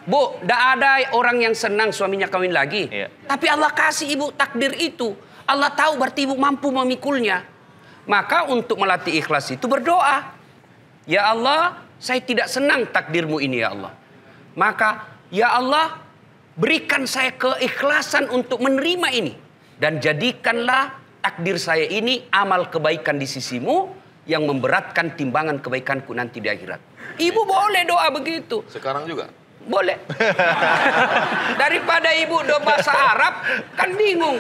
Bu, tidak ada orang yang senang suaminya kawin lagi. Ya. Tapi Allah kasih ibu takdir itu. Allah tahu berarti ibu mampu memikulnya. Maka untuk melatih ikhlas itu berdoa. Ya Allah, saya tidak senang takdirmu ini ya Allah. Maka ya Allah, berikan saya keikhlasan untuk menerima ini. Dan jadikanlah takdir saya ini amal kebaikan di sisimu yang memberatkan timbangan kebaikanku nanti di akhirat. Ibu boleh doa begitu. Sekarang juga? Boleh. Daripada ibu doa bahasa Arab, kan bingung.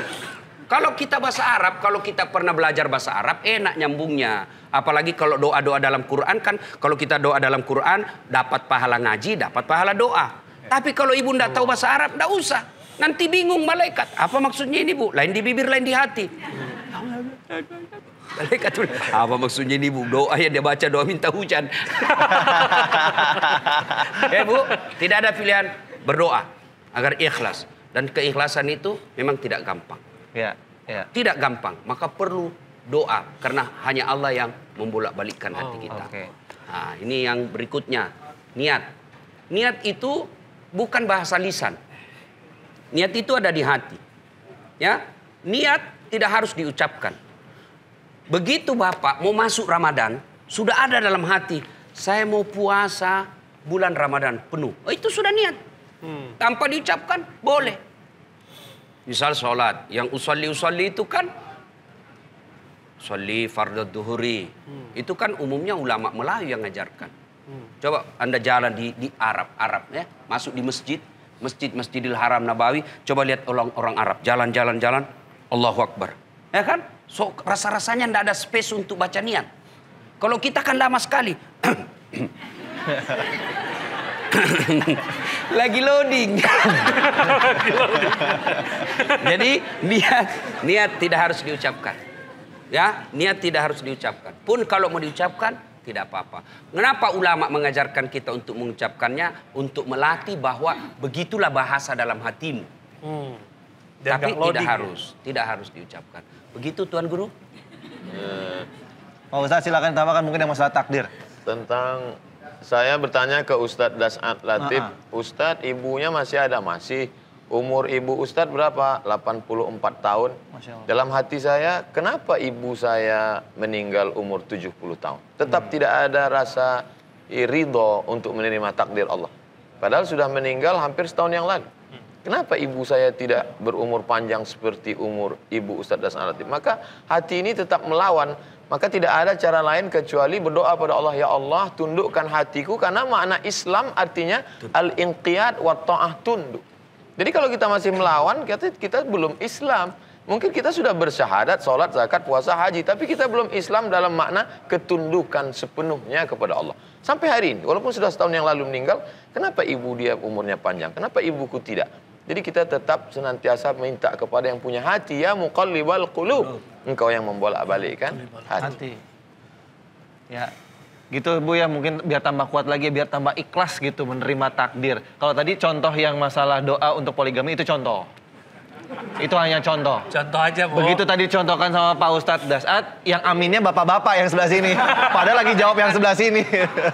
Kalau kita bahasa Arab, kalau kita pernah belajar bahasa Arab, enak nyambungnya. Apalagi kalau doa-doa dalam Quran kan, kalau kita doa dalam Quran, dapat pahala ngaji, dapat pahala doa. Tapi kalau ibu ndak tahu bahasa Arab, ndak usah. Nanti bingung malaikat. Apa maksudnya ini bu? Lain di bibir, lain di hati. Malaikat tuh. Apa maksudnya ini bu? Doa yang dia baca doa minta hujan. ya bu, tidak ada pilihan berdoa agar ikhlas. Dan keikhlasan itu memang tidak gampang. Ya, ya. Tidak gampang, maka perlu doa karena hanya Allah yang membolak balikkan oh, hati kita. Okay. Nah, ini yang berikutnya niat. Niat itu bukan bahasa lisan. Niat itu ada di hati. Ya, niat tidak harus diucapkan Begitu Bapak mau masuk Ramadan, sudah ada dalam hati, saya mau puasa bulan Ramadan penuh. Oh, itu sudah niat. Hmm. Tanpa diucapkan, boleh. Misal sholat, yang usalli-usalli itu kan sholli fardhu duhuri. Hmm. Itu kan umumnya ulama Melayu yang ngajarkan. Hmm. Coba Anda jalan di, di Arab, Arab ya, masuk di masjid, masjid Masjidil Haram Nabawi, coba lihat orang orang Arab, jalan-jalan jalan, Allahu Akbar. Ya kan? So rasa-rasanya tidak ada space untuk baca niat. Kalau kita kan lama sekali. Lagi loading. Jadi niat niat tidak harus diucapkan. Ya, niat tidak harus diucapkan. Pun kalau mau diucapkan tidak apa-apa. Kenapa ulama mengajarkan kita untuk mengucapkannya? Untuk melatih bahwa begitulah bahasa dalam hatimu. Hmm. Tapi tidak ya? harus, tidak harus diucapkan. Begitu Tuan Guru. Hmm. Eh, Mau silakan tambahkan mungkin yang masalah takdir. Tentang saya bertanya ke Ustadz Dasat Latif, ah, ah. Ustadz ibunya masih ada masih. Umur ibu Ustadz berapa? 84 tahun. Dalam hati saya, kenapa ibu saya meninggal umur 70 tahun? Tetap hmm. tidak ada rasa ridho untuk menerima takdir Allah. Padahal sudah meninggal hampir setahun yang lalu kenapa ibu saya tidak berumur panjang seperti umur ibu Ustadz Hasan Alatif? Maka hati ini tetap melawan. Maka tidak ada cara lain kecuali berdoa pada Allah, Ya Allah tundukkan hatiku. Karena makna Islam artinya al-inqiyad wa ta'ah tunduk. Jadi kalau kita masih melawan, kita, kita belum Islam. Mungkin kita sudah bersyahadat, sholat, zakat, puasa, haji. Tapi kita belum Islam dalam makna ketundukan sepenuhnya kepada Allah. Sampai hari ini, walaupun sudah setahun yang lalu meninggal, kenapa ibu dia umurnya panjang? Kenapa ibuku tidak? Jadi kita tetap senantiasa minta kepada yang punya hati ya muqallibal qulub. Engkau yang membolak kan hati. hati. Ya. Gitu Bu ya mungkin biar tambah kuat lagi biar tambah ikhlas gitu menerima takdir. Kalau tadi contoh yang masalah doa untuk poligami itu contoh. Itu hanya contoh. Contoh aja, Bu. Begitu tadi contohkan sama Pak Ustadz Dasat, yang aminnya bapak-bapak yang sebelah sini. Padahal lagi jawab yang sebelah sini.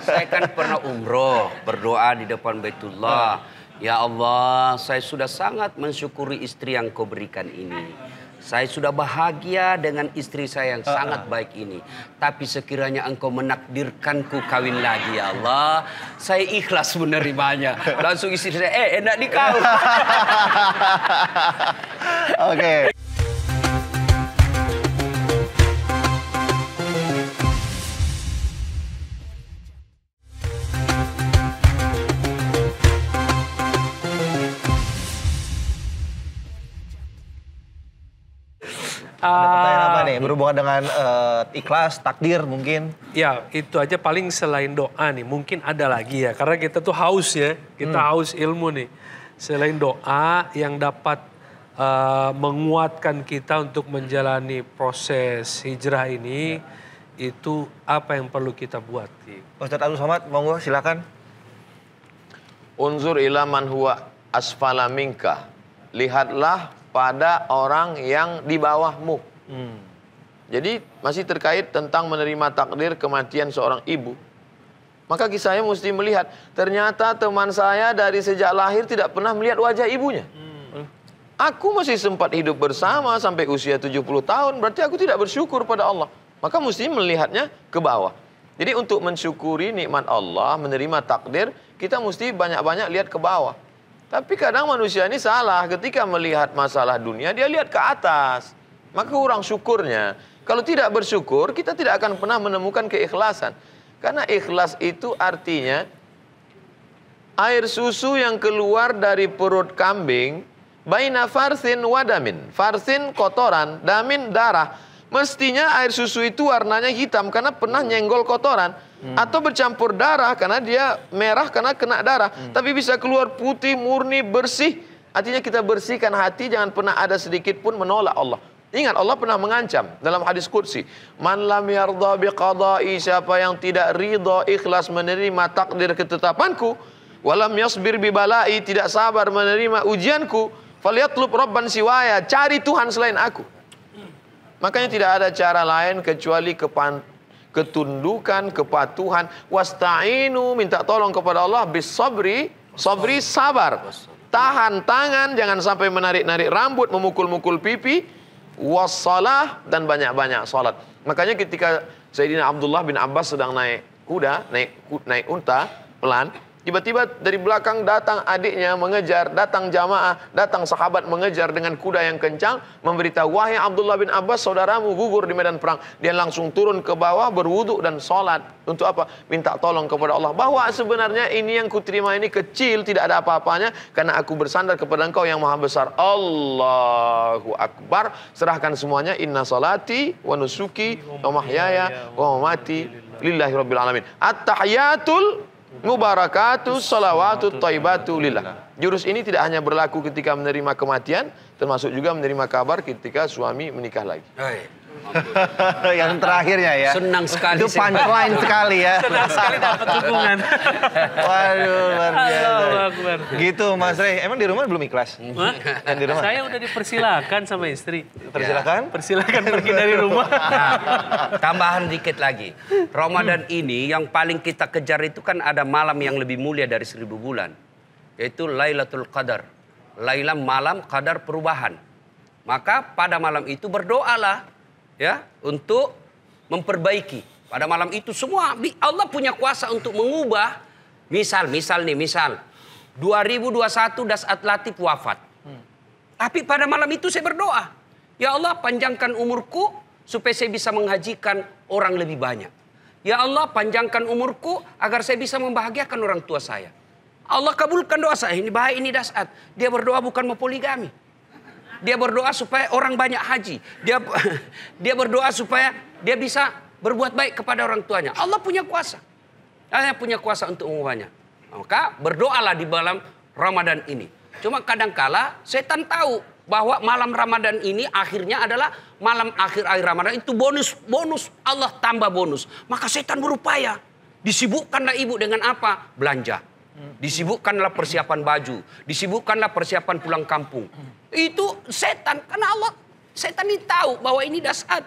Saya kan pernah umroh, berdoa di depan Baitullah. Ah. Ya Allah, saya sudah sangat mensyukuri istri yang kau berikan ini. Saya sudah bahagia dengan istri saya yang sangat baik ini. Tapi sekiranya engkau menakdirkanku kawin lagi ya Allah, saya ikhlas menerimanya. Langsung istri saya, eh enak dikau. Oke. okay. berhubungan dengan uh, ikhlas, takdir mungkin. Ya, itu aja paling selain doa nih, mungkin ada lagi ya. Karena kita tuh haus ya, kita hmm. haus ilmu nih. Selain doa yang dapat uh, menguatkan kita untuk menjalani proses hijrah ini, ya. itu apa yang perlu kita buat? Ustaz Abdul Somad, monggo silakan. Unzur ila man huwa asfala minka. Lihatlah pada orang yang di bawahmu. Hmm. Jadi masih terkait tentang menerima takdir kematian seorang ibu. Maka kisahnya mesti melihat, ternyata teman saya dari sejak lahir tidak pernah melihat wajah ibunya. Hmm. Aku masih sempat hidup bersama sampai usia 70 tahun, berarti aku tidak bersyukur pada Allah. Maka mesti melihatnya ke bawah. Jadi untuk mensyukuri nikmat Allah, menerima takdir, kita mesti banyak-banyak lihat ke bawah. Tapi kadang manusia ini salah ketika melihat masalah dunia, dia lihat ke atas. Maka orang syukurnya. Kalau tidak bersyukur, kita tidak akan pernah menemukan keikhlasan. Karena ikhlas itu artinya air susu yang keluar dari perut kambing baina farsin wadamin. Farsin kotoran, damin darah. Mestinya air susu itu warnanya hitam karena pernah nyenggol kotoran hmm. atau bercampur darah karena dia merah karena kena darah, hmm. tapi bisa keluar putih murni bersih. Artinya kita bersihkan hati jangan pernah ada sedikit pun menolak Allah. Ingat Allah pernah mengancam dalam hadis kursi. Man lam yardha biqadai siapa yang tidak ridha ikhlas menerima takdir ketetapanku. Walam yasbir bibalai tidak sabar menerima ujianku. Faliatlub rabban siwaya cari Tuhan selain aku. Makanya tidak ada cara lain kecuali kepan, ketundukan, kepatuhan. Wasta'inu minta tolong kepada Allah sabri, Sabri sabar. Tahan tangan jangan sampai menarik-narik rambut, memukul-mukul pipi wassalah dan banyak-banyak salat. Makanya ketika Sayyidina Abdullah bin Abbas sedang naik kuda, naik naik unta pelan, Tiba-tiba dari belakang datang adiknya mengejar, datang jamaah, datang sahabat mengejar dengan kuda yang kencang, memberitahu, wahai Abdullah bin Abbas, saudaramu gugur di medan perang. Dia langsung turun ke bawah, berwuduk dan sholat. Untuk apa? Minta tolong kepada Allah. Bahwa sebenarnya ini yang kuterima ini kecil, tidak ada apa-apanya, karena aku bersandar kepada engkau yang maha besar. Allahu Akbar. Serahkan semuanya, inna salati wa nusuki wa mahyaya wa mati lillahi rabbil alamin. At-tahiyatul mubarakatuh salawatu taibatu lillah. Jurus ini tidak hanya berlaku ketika menerima kematian, termasuk juga menerima kabar ketika suami menikah lagi. yang terakhirnya ya. Senang sekali. Itu punchline sekali ya. Senang sekali dapat dukungan. Waduh, luar biasa. Gitu Mas Rey, emang di rumah belum ikhlas? Hah? di rumah? Saya udah dipersilakan sama istri. Persilakan? Ya. Persilakan pergi dari rumah. Nah, tambahan dikit lagi. Ramadan hmm. ini yang paling kita kejar itu kan ada malam yang lebih mulia dari seribu bulan. Yaitu Lailatul Qadar. Lailam malam kadar perubahan. Maka pada malam itu berdoalah ya untuk memperbaiki. Pada malam itu semua Allah punya kuasa untuk mengubah misal misal nih misal 2021 Das Atlatif wafat. Hmm. Tapi pada malam itu saya berdoa, ya Allah panjangkan umurku supaya saya bisa menghajikan orang lebih banyak. Ya Allah panjangkan umurku agar saya bisa membahagiakan orang tua saya. Allah kabulkan doa saya. Ini bahaya ini dasat. Dia berdoa bukan mau poligami. Dia berdoa supaya orang banyak haji. Dia dia berdoa supaya dia bisa berbuat baik kepada orang tuanya. Allah punya kuasa. Allah punya kuasa untuk mengubahnya. Maka berdoalah di dalam Ramadan ini. Cuma kadangkala setan tahu bahwa malam Ramadan ini akhirnya adalah malam akhir akhir Ramadan itu bonus bonus Allah tambah bonus. Maka setan berupaya disibukkanlah ibu dengan apa? Belanja Disibukkanlah persiapan baju, disibukkanlah persiapan pulang kampung. Itu setan karena Allah setan ini tahu bahwa ini dasar.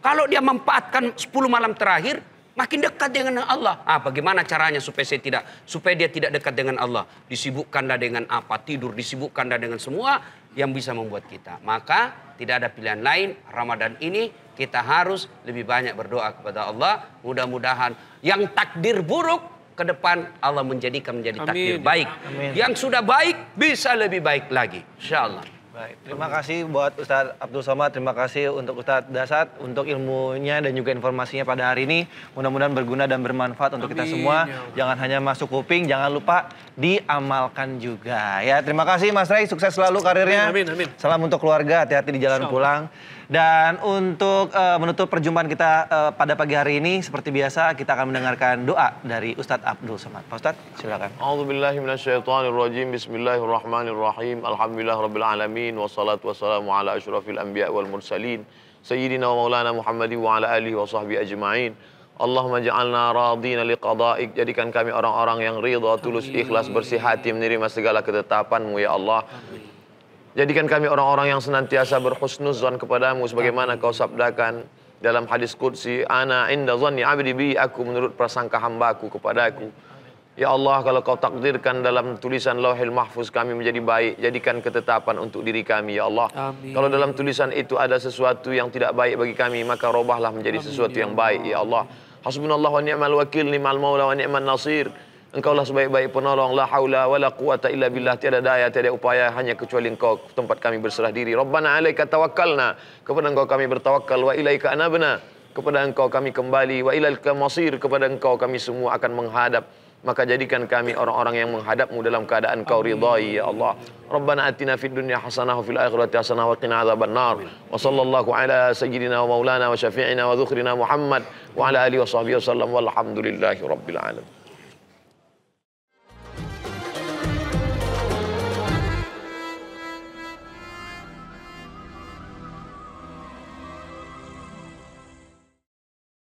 Kalau dia memanfaatkan 10 malam terakhir makin dekat dengan Allah. Ah, bagaimana caranya supaya saya tidak supaya dia tidak dekat dengan Allah? Disibukkanlah dengan apa? Tidur disibukkanlah dengan semua yang bisa membuat kita. Maka tidak ada pilihan lain Ramadan ini kita harus lebih banyak berdoa kepada Allah. Mudah-mudahan yang takdir buruk ke depan Allah menjadikan menjadi Amin. takdir baik. Amin. Yang sudah baik bisa lebih baik lagi. Insyaallah. Baik, terima kasih buat Ustadz Abdul Somad, terima kasih untuk Ustadz Dasat untuk ilmunya dan juga informasinya pada hari ini. Mudah-mudahan berguna dan bermanfaat untuk Amin. kita semua. Ya jangan hanya masuk kuping, jangan lupa diamalkan juga. Ya, terima kasih Mas Ray, sukses selalu karirnya. Amin, amin. amin. Salam untuk keluarga, hati-hati di jalan pulang. Dan untuk uh, menutup perjumpaan kita uh, pada pagi hari ini seperti biasa kita akan mendengarkan doa dari Ustadz Abdul Somad. Pak Ustadz silakan. Bismillahirrahmanirrahim. Bismillahirrahmanirrahim. alhamdulillahirobbilalamin rabbil alamin wassalatu wassalamu ala ashrafil anbiya wal mursalin sayyidina wa maulana Muhammad wa ala alihi wa sahbihi ajma'in. Allahumma ja'alna radina liqadaik Jadikan kami orang-orang yang ridha, tulus, ikhlas, bersih hati Menerima segala ketetapanmu ya Allah Amin. Jadikan kami orang-orang yang senantiasa berhusnuzon kepadamu sebagaimana kau sabdakan dalam hadis kudsi ana inda zanni abdi bi aku menurut prasangka hambaku aku, ya Allah kalau kau takdirkan dalam tulisan lauhil mahfuz kami menjadi baik jadikan ketetapan untuk diri kami ya Allah Amin. kalau dalam tulisan itu ada sesuatu yang tidak baik bagi kami maka robahlah menjadi sesuatu ya yang baik ya Allah hasbunallahu wa ni'mal wakil ni'mal maula wa ni'mal nasir Engkau lah sebaik-baik penolong. La haula wa la quwata illa billah. Tiada daya, tiada upaya. Hanya kecuali engkau tempat kami berserah diri. Rabbana alaika tawakkalna. Kepada engkau kami bertawakal. Wa ilaika anabna. Kepada engkau kami kembali. Wa ilalka masir. Kepada engkau kami semua akan menghadap. Maka jadikan kami orang-orang yang menghadapmu dalam keadaan kau ridhai ya Allah. Rabbana atina fid dunya hasanah wa fil akhirati hasanah wa qina adhaban nar. Wa sallallahu ala sayyidina wa maulana wa syafi'ina wa dhukrina Muhammad wa ala alihi wa sahbihi wa walhamdulillahi rabbil alamin.